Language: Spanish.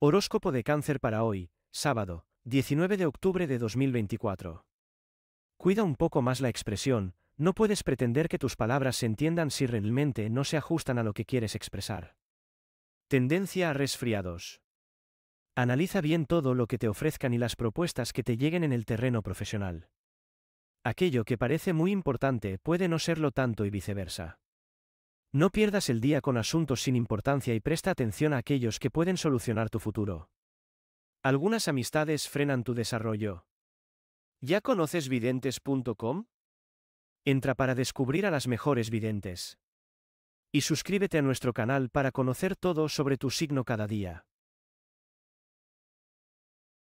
Horóscopo de cáncer para hoy, sábado, 19 de octubre de 2024. Cuida un poco más la expresión, no puedes pretender que tus palabras se entiendan si realmente no se ajustan a lo que quieres expresar. Tendencia a resfriados. Analiza bien todo lo que te ofrezcan y las propuestas que te lleguen en el terreno profesional. Aquello que parece muy importante puede no serlo tanto y viceversa. No pierdas el día con asuntos sin importancia y presta atención a aquellos que pueden solucionar tu futuro. Algunas amistades frenan tu desarrollo. ¿Ya conoces videntes.com? Entra para descubrir a las mejores videntes. Y suscríbete a nuestro canal para conocer todo sobre tu signo cada día.